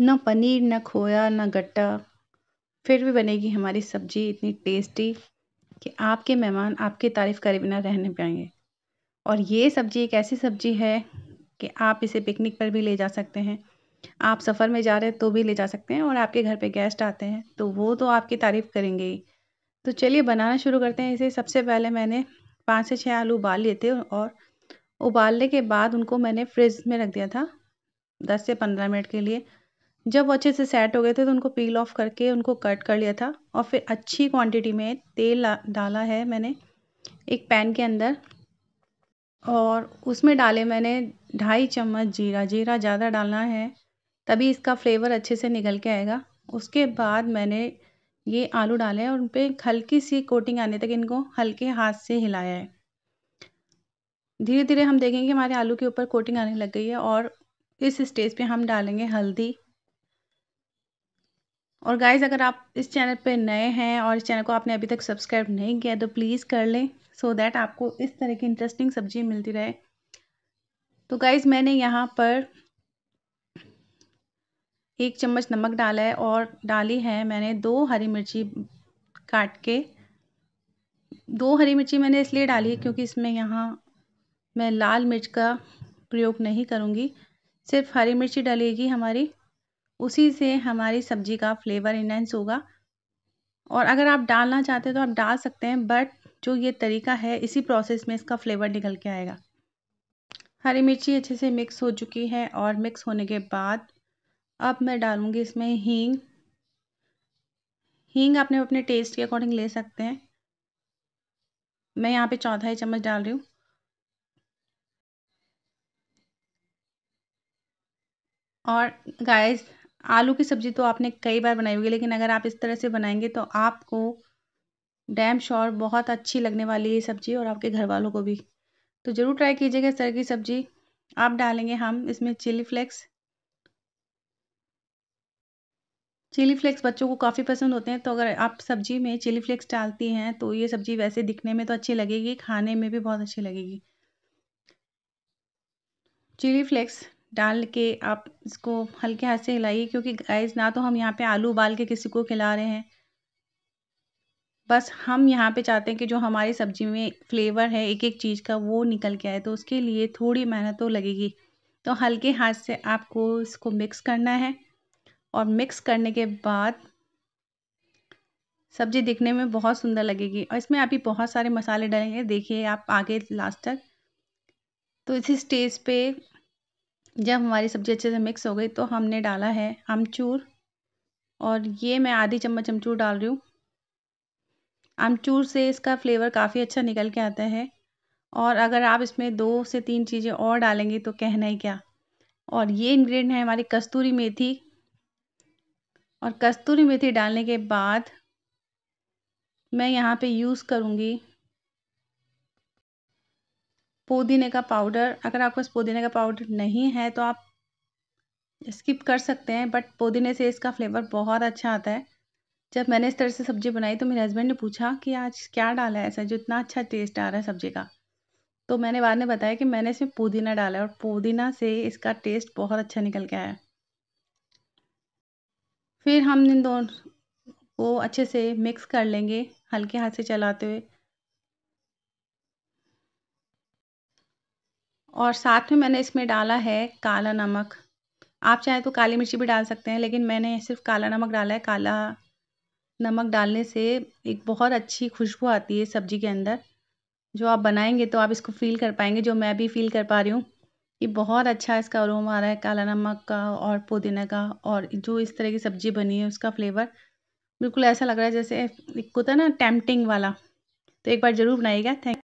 न पनीर ना खोया ना गट्टा फिर भी बनेगी हमारी सब्ज़ी इतनी टेस्टी कि आपके मेहमान आपकी तारीफ़ करे बिना रहने पाएंगे और ये सब्ज़ी एक ऐसी सब्ज़ी है कि आप इसे पिकनिक पर भी ले जा सकते हैं आप सफ़र में जा रहे हैं तो भी ले जा सकते हैं और आपके घर पे गेस्ट आते हैं तो वो तो आपकी तारीफ़ करेंगे ही तो चलिए बनाना शुरू करते हैं इसे सबसे पहले मैंने पाँच से छः आलू उबाल लिए थे और उबालने के बाद उनको मैंने फ्रिज में रख दिया था दस से पंद्रह मिनट के लिए जब वो अच्छे से सेट हो गए थे तो उनको पील ऑफ करके उनको कट कर लिया था और फिर अच्छी क्वांटिटी में तेल डाला है मैंने एक पैन के अंदर और उसमें डाले मैंने ढाई चम्मच जीरा जीरा ज़्यादा डालना है तभी इसका फ्लेवर अच्छे से निकल के आएगा उसके बाद मैंने ये आलू डाले हैं और उन पर हल्की सी कोटिंग आने तक इनको हल्के हाथ से हिलाया है धीरे धीरे हम देखेंगे हमारे आलू के ऊपर कोटिंग आने लग गई है और इस स्टेज पे हम डालेंगे हल्दी और गाइज़ अगर आप इस चैनल पे नए हैं और इस चैनल को आपने अभी तक सब्सक्राइब नहीं किया तो प्लीज़ कर लें सो so दैट आपको इस तरह की इंटरेस्टिंग सब्जी मिलती रहे तो गाइज़ मैंने यहाँ पर एक चम्मच नमक डाला है और डाली है मैंने दो हरी मिर्ची काट के दो हरी मिर्ची मैंने इसलिए डाली है क्योंकि इसमें यहाँ मैं लाल मिर्च का प्रयोग नहीं करूँगी सिर्फ हरी मिर्ची डलेगी हमारी उसी से हमारी सब्जी का फ्लेवर इन्हेंस होगा और अगर आप डालना चाहते हैं तो आप डाल सकते हैं बट जो ये तरीका है इसी प्रोसेस में इसका फ्लेवर निकल के आएगा हरी मिर्ची अच्छे से मिक्स हो चुकी है और मिक्स होने के बाद अब मैं डालूँगी इसमें हींग हींग आपने अपने टेस्ट के अकॉर्डिंग ले सकते हैं मैं यहाँ पे चौथाई चम्मच डाल रही हूँ और गाइस आलू की सब्ज़ी तो आपने कई बार बनाई होगी लेकिन अगर आप इस तरह से बनाएंगे तो आपको डैम शॉर बहुत अच्छी लगने वाली है सब्ज़ी और आपके घर वालों को भी तो ज़रूर ट्राई कीजिएगा इस तरह की सब्ज़ी आप डालेंगे हम इसमें चिली फ्लेक्स चिली फ्लेक्स बच्चों को काफ़ी पसंद होते हैं तो अगर आप सब्ज़ी में चिली फ्लेक्स डालती हैं तो ये सब्ज़ी वैसे दिखने में तो अच्छी लगेगी खाने में भी बहुत अच्छी लगेगी चिली फ्लेक्स डाल के आप इसको हल्के हाथ से हिलाइए क्योंकि गाइस ना तो हम यहाँ पे आलू उबाल के किसी को खिला रहे हैं बस हम यहाँ पे चाहते हैं कि जो हमारी सब्ज़ी में फ्लेवर है एक एक चीज़ का वो निकल के आए तो उसके लिए थोड़ी मेहनत तो लगेगी तो हल्के हाथ से आपको इसको मिक्स करना है और मिक्स करने के बाद सब्ज़ी दिखने में बहुत सुंदर लगेगी और इसमें आप ही बहुत सारे मसाले डालेंगे देखिए आप आगे लास्ट तक तो इसी स्टेज पे जब हमारी सब्ज़ी अच्छे से मिक्स हो गई तो हमने डाला है आमचूर और ये मैं आधी चम्मच अमचूर डाल रही हूँ आमचूर से इसका फ्लेवर काफ़ी अच्छा निकल के आता है और अगर आप इसमें दो से तीन चीज़ें और डालेंगे तो कहना ही क्या और ये इंग्रेडिएंट है हमारी कस्तूरी मेथी और कस्तूरी मेथी डालने के बाद मैं यहाँ पे यूज़ करूँगी पुदीने का पाउडर अगर आपके पास पुदीने का पाउडर नहीं है तो आप स्किप कर सकते हैं बट पुदीने से इसका फ्लेवर बहुत अच्छा आता है जब मैंने इस तरह से सब्ज़ी बनाई तो मेरे हस्बैंड ने पूछा कि आज क्या डाला है ऐसा जो इतना अच्छा टेस्ट आ रहा है सब्ज़ी का तो मैंने बाद में बताया कि मैंने इसमें पुदीना डाला है और पुदीना से इसका टेस्ट बहुत अच्छा निकल के आया फिर हम इन दोनों को अच्छे से मिक्स कर लेंगे हल्के हाथ से चलाते हुए और साथ में मैंने इसमें डाला है काला नमक आप चाहें तो काली मिर्ची भी डाल सकते हैं लेकिन मैंने सिर्फ काला नमक डाला है काला नमक डालने से एक बहुत अच्छी खुशबू आती है सब्जी के अंदर जो आप बनाएंगे तो आप इसको फील कर पाएंगे जो मैं भी फील कर पा रही हूँ ये बहुत अच्छा इसका अरोम आ रहा है काला नमक का और पुदीना का और जो इस तरह की सब्ज़ी बनी है उसका फ्लेवर बिल्कुल ऐसा लग रहा है जैसे एक होता है ना टैम्पटिंग वाला तो एक बार ज़रूर बनाइएगा थैंक